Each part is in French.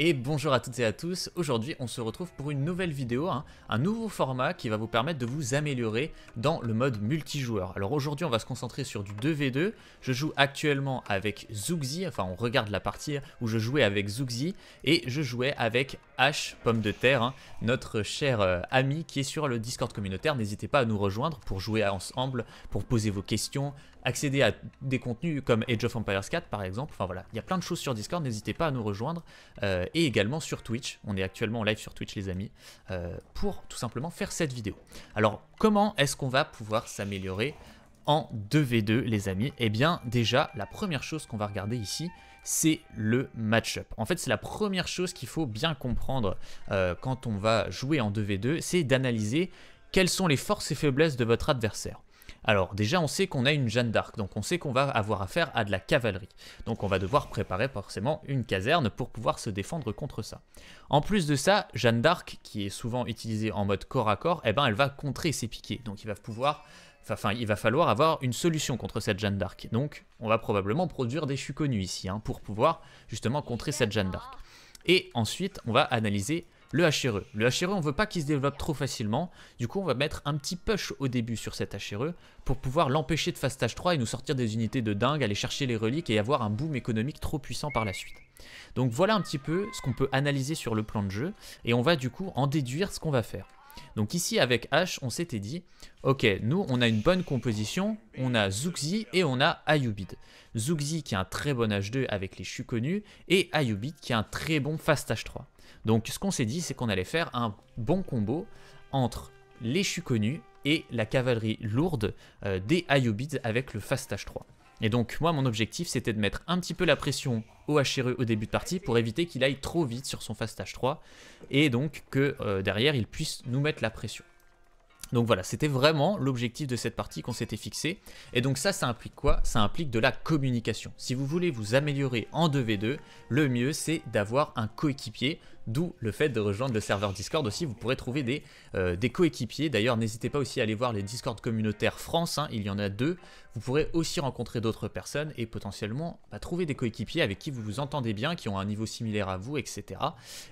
Et bonjour à toutes et à tous, aujourd'hui on se retrouve pour une nouvelle vidéo, hein. un nouveau format qui va vous permettre de vous améliorer dans le mode multijoueur. Alors aujourd'hui on va se concentrer sur du 2v2, je joue actuellement avec Zugzi, enfin on regarde la partie où je jouais avec Zugzi, et je jouais avec H, Pomme de Terre, hein, notre cher euh, ami qui est sur le Discord communautaire, n'hésitez pas à nous rejoindre pour jouer ensemble, pour poser vos questions, accéder à des contenus comme Age of Empires 4 par exemple. Enfin voilà, il y a plein de choses sur Discord, n'hésitez pas à nous rejoindre. Euh, et également sur Twitch, on est actuellement en live sur Twitch les amis, euh, pour tout simplement faire cette vidéo. Alors comment est-ce qu'on va pouvoir s'améliorer en 2v2 les amis Eh bien déjà, la première chose qu'on va regarder ici, c'est le match-up. En fait, c'est la première chose qu'il faut bien comprendre euh, quand on va jouer en 2v2, c'est d'analyser quelles sont les forces et faiblesses de votre adversaire. Alors déjà, on sait qu'on a une Jeanne d'Arc, donc on sait qu'on va avoir affaire à de la cavalerie. Donc on va devoir préparer forcément une caserne pour pouvoir se défendre contre ça. En plus de ça, Jeanne d'Arc, qui est souvent utilisée en mode corps à corps, eh ben, elle va contrer ses piquets. Donc il va pouvoir... Enfin, il va falloir avoir une solution contre cette Jeanne d'Arc. Donc, on va probablement produire des chus connus ici, hein, pour pouvoir justement contrer cette Jeanne d'Arc. Et ensuite, on va analyser le HRE. Le HRE, on veut pas qu'il se développe trop facilement. Du coup, on va mettre un petit push au début sur cet HRE pour pouvoir l'empêcher de fast stage 3 et nous sortir des unités de dingue, aller chercher les reliques et avoir un boom économique trop puissant par la suite. Donc voilà un petit peu ce qu'on peut analyser sur le plan de jeu et on va du coup en déduire ce qu'on va faire. Donc ici, avec H, on s'était dit, ok, nous, on a une bonne composition, on a Zuxi et on a Ayubid. Zuxi qui a un très bon H2 avec les chus connus, et Ayubid qui a un très bon Fast H3. Donc ce qu'on s'est dit, c'est qu'on allait faire un bon combo entre les chus connus et la cavalerie lourde euh, des Ayubids avec le Fast H3. Et donc moi mon objectif c'était de mettre un petit peu la pression au HRE au début de partie pour éviter qu'il aille trop vite sur son fast H3 et donc que euh, derrière il puisse nous mettre la pression. Donc voilà, c'était vraiment l'objectif de cette partie qu'on s'était fixé. Et donc ça, ça implique quoi Ça implique de la communication. Si vous voulez vous améliorer en 2v2, le mieux c'est d'avoir un coéquipier, d'où le fait de rejoindre le serveur Discord aussi, vous pourrez trouver des, euh, coéquipiers. D'ailleurs, n'hésitez pas aussi à aller voir les Discord communautaires France, hein. il y en a deux. Vous pourrez aussi rencontrer d'autres personnes et potentiellement bah, trouver des coéquipiers avec qui vous vous entendez bien, qui ont un niveau similaire à vous, etc.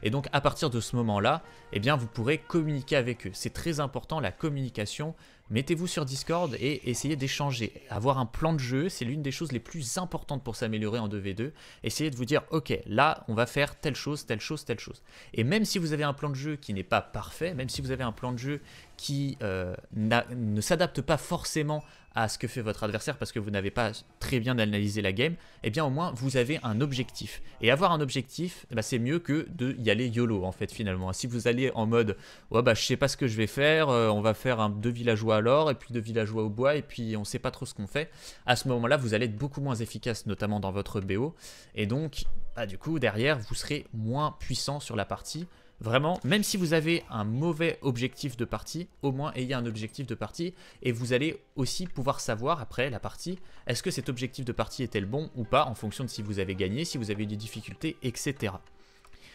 Et donc à partir de ce moment-là, eh bien vous pourrez communiquer avec eux. C'est très important la communication. Mettez-vous sur Discord et essayez d'échanger. Avoir un plan de jeu, c'est l'une des choses les plus importantes pour s'améliorer en 2v2. Essayez de vous dire, ok, là on va faire telle chose, telle chose, telle chose. Et même si vous avez un plan de jeu qui n'est pas parfait, même si vous avez un plan de jeu qui euh, ne s'adapte pas forcément à ce que fait votre adversaire parce que vous n'avez pas très bien analysé la game, eh bien au moins vous avez un objectif. Et avoir un objectif, eh ben, c'est mieux que de y aller YOLO en fait finalement. Si vous allez en mode ouais bah je sais pas ce que je vais faire, euh, on va faire un, deux villageois à l'or et puis deux villageois au bois et puis on sait pas trop ce qu'on fait, à ce moment-là vous allez être beaucoup moins efficace notamment dans votre BO et donc bah, du coup derrière vous serez moins puissant sur la partie Vraiment, même si vous avez un mauvais objectif de partie, au moins ayez un objectif de partie et vous allez aussi pouvoir savoir après la partie, est-ce que cet objectif de partie était le bon ou pas en fonction de si vous avez gagné, si vous avez eu des difficultés, etc.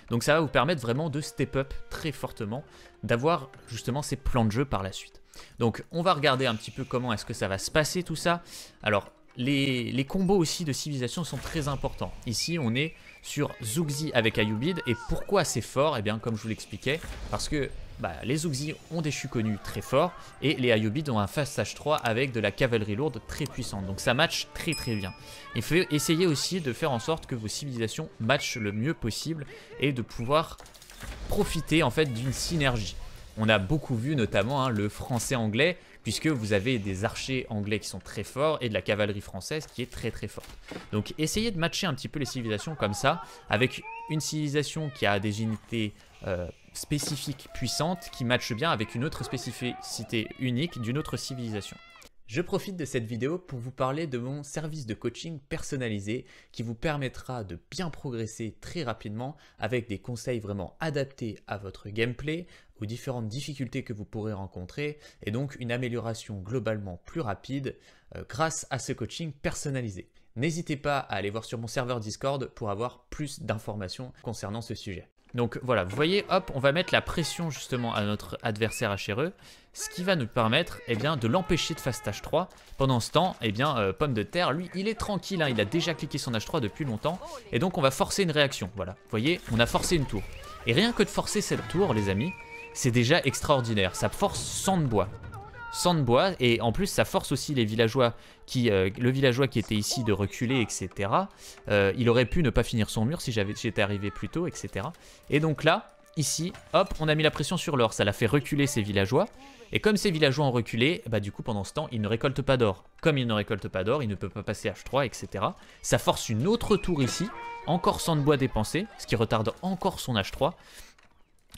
Donc ça va vous permettre vraiment de step up très fortement, d'avoir justement ces plans de jeu par la suite. Donc on va regarder un petit peu comment est-ce que ça va se passer tout ça. Alors les, combos aussi de civilisation sont très importants. Ici, on est sur Zugzi avec Ayubid. Et pourquoi c'est fort Et eh bien, comme je vous l'expliquais, parce que bah, les Zugzi ont des chus connus très forts et les Ayubid ont un fast H3 avec de la cavalerie lourde très puissante. Donc ça match très très bien. Il faut essayer aussi de faire en sorte que vos civilisations matchent le mieux possible et de pouvoir profiter en fait d'une synergie. On a beaucoup vu notamment hein, le français-anglais puisque vous avez des archers anglais qui sont très forts et de la cavalerie française qui est très très forte. Donc essayez de matcher un petit peu les civilisations comme ça, avec une civilisation qui a des unités euh, spécifiques puissantes qui matchent bien avec une autre spécificité unique d'une autre civilisation. Je profite de cette vidéo pour vous parler de mon service de coaching personnalisé qui vous permettra de bien progresser très rapidement avec des conseils vraiment adaptés à votre gameplay, différentes difficultés que vous pourrez rencontrer et donc une amélioration globalement plus rapide euh, grâce à ce coaching personnalisé. N'hésitez pas à aller voir sur mon serveur Discord pour avoir plus d'informations concernant ce sujet. Donc voilà, vous voyez, hop, on va mettre la pression justement à notre adversaire HRE, ce qui va nous permettre et eh bien, de l'empêcher de face H3. Pendant ce temps, et eh bien, euh, Pomme de Terre, lui, il est tranquille, hein, il a déjà cliqué son H3 depuis longtemps, et donc on va forcer une réaction, voilà. Vous voyez, on a forcé une tour. Et rien que de forcer cette tour, les amis, c'est déjà extraordinaire. Ça force 100 de bois. 100 de bois, et en plus ça force aussi les villageois qui, euh, le villageois qui était ici de reculer, etc. Euh, il aurait pu ne pas finir son mur si j'avais, j'étais arrivé plus tôt, etc. Et donc là, ici, hop, on a mis la pression sur l'or, ça l'a fait reculer ces villageois. Et comme ces villageois ont reculé, bah du coup pendant ce temps, ils ne récoltent pas d'or. Comme ils ne récoltent pas d'or, ils ne peuvent pas passer H3, etc. Ça force une autre tour ici, encore 100 de bois dépensé, ce qui retarde encore son H3.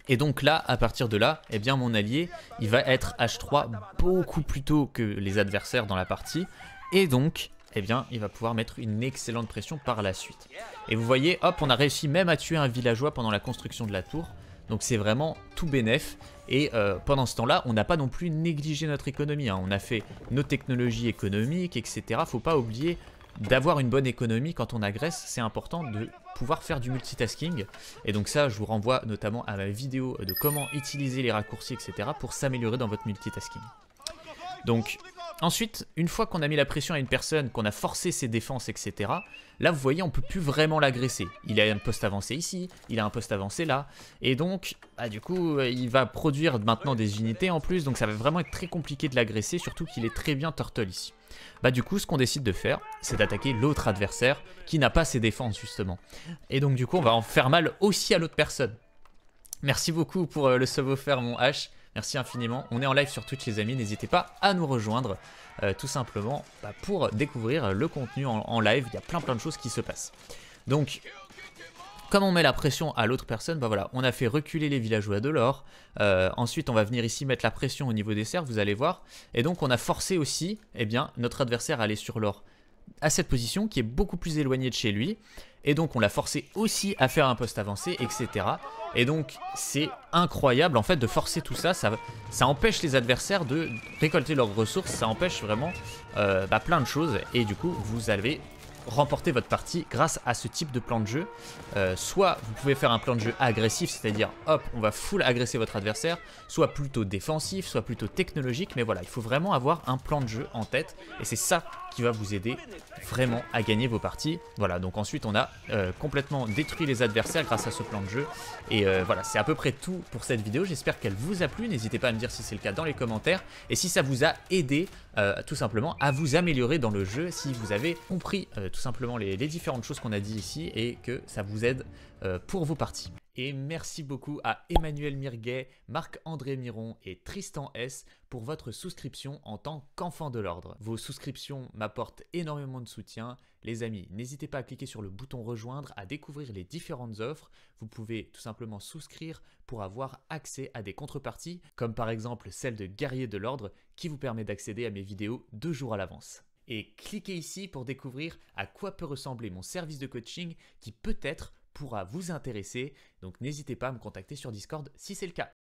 Et donc là, à partir de là, eh bien mon allié, il va être H3 beaucoup plus tôt que les adversaires dans la partie. Et donc, eh bien, il va pouvoir mettre une excellente pression par la suite. Et vous voyez, hop, on a réussi même à tuer un villageois pendant la construction de la tour. Donc c'est vraiment tout bénef. Et euh, pendant ce temps-là, on n'a pas non plus négligé notre économie. Hein. On a fait nos technologies économiques, etc. Faut pas oublier d'avoir une bonne économie quand on agresse, c'est important de pouvoir faire du multitasking. Et donc ça, je vous renvoie notamment à la vidéo de comment utiliser les raccourcis, etc. pour s'améliorer dans votre multitasking. Donc ensuite, une fois qu'on a mis la pression à une personne, qu'on a forcé ses défenses, etc., là vous voyez, on peut plus vraiment l'agresser. Il a un poste avancé ici, il a un poste avancé là, et donc, bah, du coup, il va produire maintenant des unités en plus, donc ça va vraiment être très compliqué de l'agresser, surtout qu'il est très bien turtle ici. Bah du coup, ce qu'on décide de faire, c'est d'attaquer l'autre adversaire qui n'a pas ses défenses justement. Et donc du coup, on va en faire mal aussi à l'autre personne. Merci beaucoup pour euh, le sauve faire mon H. Merci infiniment. On est en live sur Twitch, les amis. N'hésitez pas à nous rejoindre, euh, tout simplement, bah, pour découvrir le contenu en live. Il y a plein plein de choses qui se passent. Donc, comme on met la pression à l'autre personne, bah voilà, on a fait reculer les villageois de l'or. Euh, ensuite, on va venir ici mettre la pression au niveau des serfs, vous allez voir. Et donc, on a forcé aussi eh bien, notre adversaire à aller sur l'or à cette position qui est beaucoup plus éloignée de chez lui. Et donc, on l'a forcé aussi à faire un poste avancé, etc. Et donc, c'est incroyable, en fait, de forcer tout ça, ça. empêche les adversaires de récolter leurs ressources, ça empêche vraiment euh, bah, plein de choses. Et du coup, vous avez remporter votre partie grâce à ce type de plan de jeu. Euh, soit vous pouvez faire un plan de jeu agressif, c'est-à-dire hop, on va full agresser votre adversaire, soit plutôt défensif, soit plutôt technologique, mais voilà, il faut vraiment avoir un plan de jeu en tête, et c'est ça qui va vous aider vraiment à gagner vos parties. Voilà, donc ensuite on a euh, complètement détruit les adversaires grâce à ce plan de jeu, et euh, voilà, c'est à peu près tout pour cette vidéo, j'espère qu'elle vous a plu, n'hésitez pas à me dire si c'est le cas dans les commentaires, et si ça vous a aidé tout simplement à vous améliorer dans le jeu, si vous avez compris tout simplement les, différentes choses qu'on a dit ici et que ça vous aide euh, pour vos parties. Et merci beaucoup à Emmanuel Mirguet, Marc-André Miron et Tristan S pour votre souscription en tant qu'enfant de l'ordre. Vos souscriptions m'apportent énormément de soutien. Les amis, n'hésitez pas à cliquer sur le bouton rejoindre, à découvrir les différentes offres. Vous pouvez tout simplement souscrire pour avoir accès à des contreparties, comme par exemple celle de Guerrier de l'ordre qui vous permet d'accéder à mes vidéos deux jours à l'avance et cliquez ici pour découvrir à quoi peut ressembler mon service de coaching qui peut-être pourra vous intéresser. Donc n'hésitez pas à me contacter sur Discord si c'est le cas.